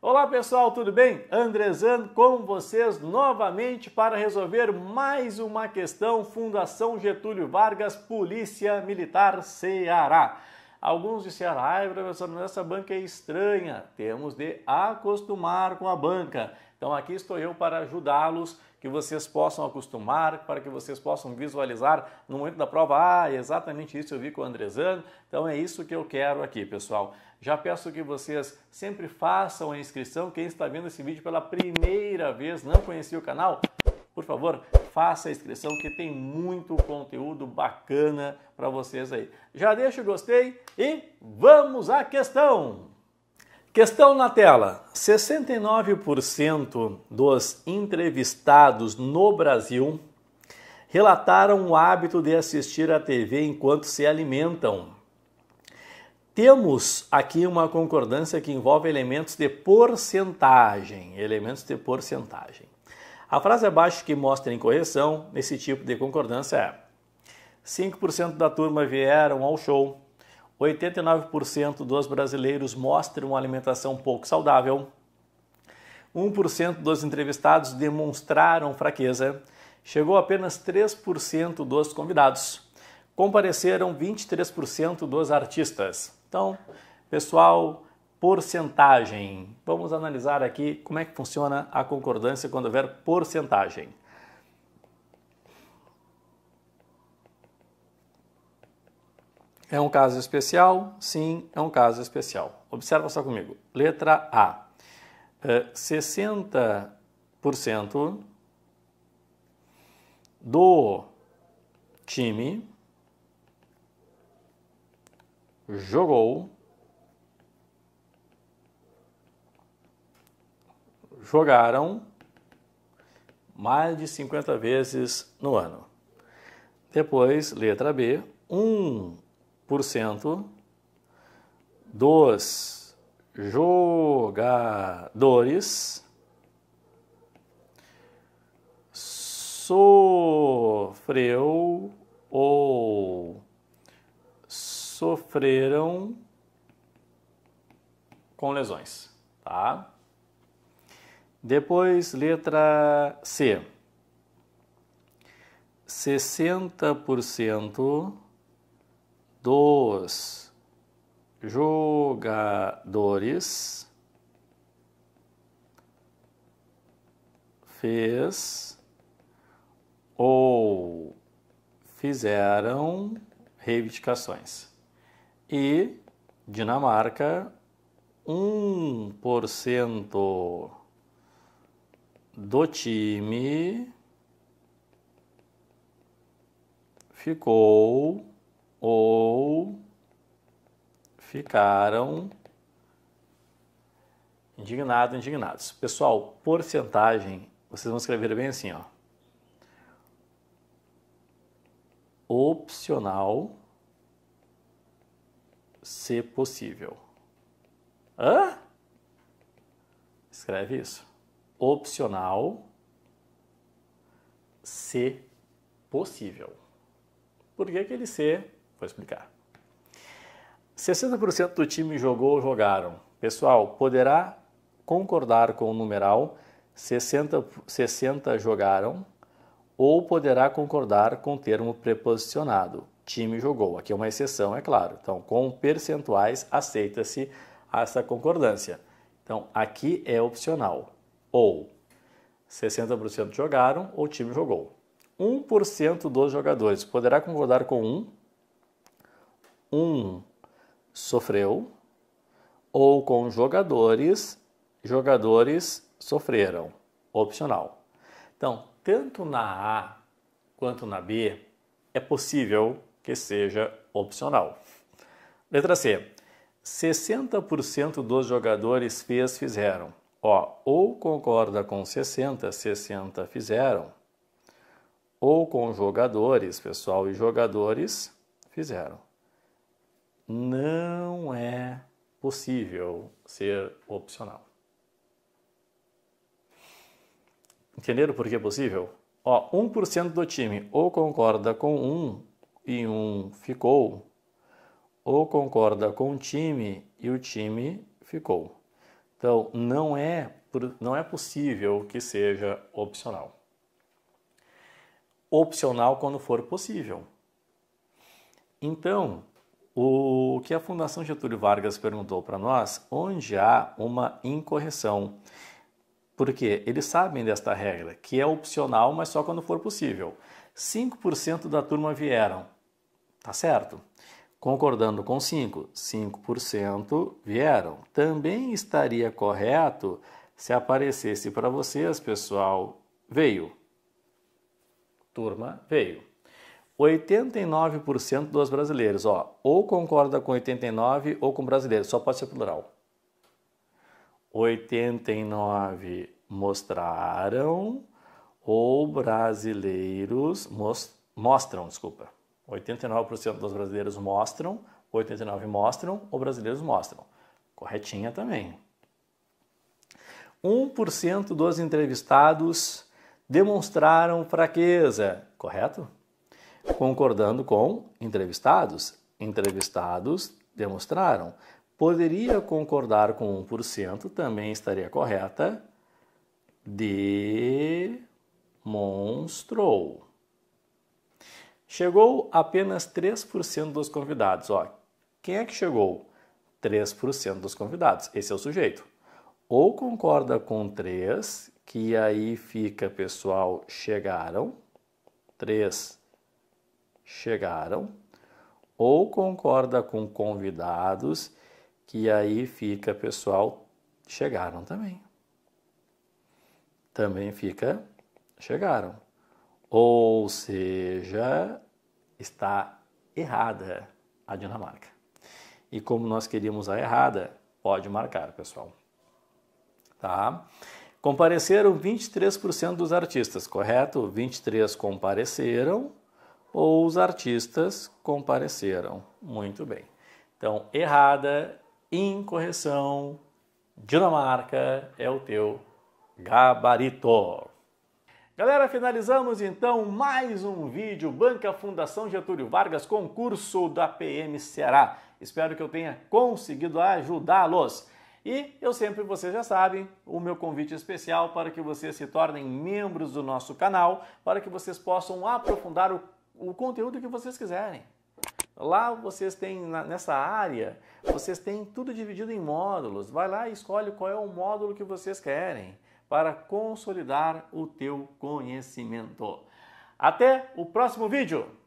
Olá pessoal, tudo bem? Andrezan com vocês novamente para resolver mais uma questão Fundação Getúlio Vargas Polícia Militar Ceará. Alguns disseram, ai, professor, essa banca é estranha. Temos de acostumar com a banca. Então aqui estou eu para ajudá-los, que vocês possam acostumar, para que vocês possam visualizar no momento da prova. Ah, exatamente isso eu vi com o Andrezano. Então é isso que eu quero aqui, pessoal. Já peço que vocês sempre façam a inscrição. Quem está vendo esse vídeo pela primeira vez, não conhecia o canal, por favor, faça a inscrição que tem muito conteúdo bacana para vocês aí. Já deixa o gostei e vamos à questão. Questão na tela: 69% dos entrevistados no Brasil relataram o hábito de assistir à TV enquanto se alimentam. Temos aqui uma concordância que envolve elementos de porcentagem, elementos de porcentagem. A frase abaixo que mostra incorreção nesse tipo de concordância é: 5% da turma vieram ao show, 89% dos brasileiros mostram uma alimentação pouco saudável, 1% dos entrevistados demonstraram fraqueza, chegou apenas 3% dos convidados, compareceram 23% dos artistas. Então, pessoal, porcentagem. Vamos analisar aqui como é que funciona a concordância quando houver porcentagem. É um caso especial? Sim, é um caso especial. Observa só comigo. Letra A. É eh, 60% do time jogou jogaram mais de 50 vezes no ano. Depois, letra B, 1% dos jogadores sofreu ou sofreram com lesões, tá? Depois, letra C. 60% dos jogadores fez ou fizeram reivindicações. E Dinamarca, um por cento do time ficou ou ficaram indignado, indignados. Pessoal, porcentagem, vocês vão escrever bem assim, ó. Opcional, se possível. Hã? Escreve isso opcional, se possível. Por que ele se? Vou explicar. 60% do time jogou ou jogaram. Pessoal, poderá concordar com o numeral 60, 60 jogaram ou poderá concordar com o termo preposicionado. Time jogou. Aqui é uma exceção, é claro. Então, com percentuais aceita-se essa concordância. Então, aqui é opcional ou 60% jogaram ou o time jogou. 1% dos jogadores poderá concordar com 1, um, 1 um sofreu, ou com jogadores, jogadores sofreram, opcional. Então, tanto na A quanto na B, é possível que seja opcional. Letra C. 60% dos jogadores fez, fizeram. Ó, ou concorda com 60, 60 fizeram, ou com jogadores, pessoal e jogadores fizeram. Não é possível ser opcional. Entenderam por que é possível? Ó, 1% do time ou concorda com um e um ficou, ou concorda com o time e o time ficou. Então, não é, não é possível que seja opcional. Opcional quando for possível. Então, o que a Fundação Getúlio Vargas perguntou para nós, onde há uma incorreção? Porque eles sabem desta regra, que é opcional, mas só quando for possível. 5% da turma vieram, tá certo? concordando com 5, 5% vieram. Também estaria correto se aparecesse para vocês, pessoal, veio. Turma, veio. 89% dos brasileiros, ó, ou concorda com 89 ou com brasileiro, só pode ser plural. 89 mostraram ou brasileiros mostram, desculpa. 89% dos brasileiros mostram, 89 mostram ou brasileiros mostram. Corretinha também. 1% dos entrevistados demonstraram fraqueza, correto? Concordando com entrevistados. Entrevistados demonstraram. Poderia concordar com 1%, também estaria correta. Demonstrou. Chegou apenas 3% dos convidados. Ó, quem é que chegou? 3% dos convidados. Esse é o sujeito. Ou concorda com 3, que aí fica, pessoal, chegaram. 3 chegaram. Ou concorda com convidados, que aí fica, pessoal, chegaram também. Também fica chegaram. Ou seja, está errada a Dinamarca. E como nós queríamos a errada, pode marcar, pessoal. Tá? Compareceram 23% dos artistas, correto? 23 compareceram ou os artistas compareceram. Muito bem. Então, errada, incorreção, Dinamarca é o teu gabarito. Galera, finalizamos então mais um vídeo Banca Fundação Getúlio Vargas, concurso da PM Ceará. Espero que eu tenha conseguido ajudá-los. E eu sempre, vocês já sabem, o meu convite especial para que vocês se tornem membros do nosso canal, para que vocês possam aprofundar o, o conteúdo que vocês quiserem. Lá vocês têm, nessa área, vocês têm tudo dividido em módulos. Vai lá e escolhe qual é o módulo que vocês querem para consolidar o teu conhecimento. Até o próximo vídeo!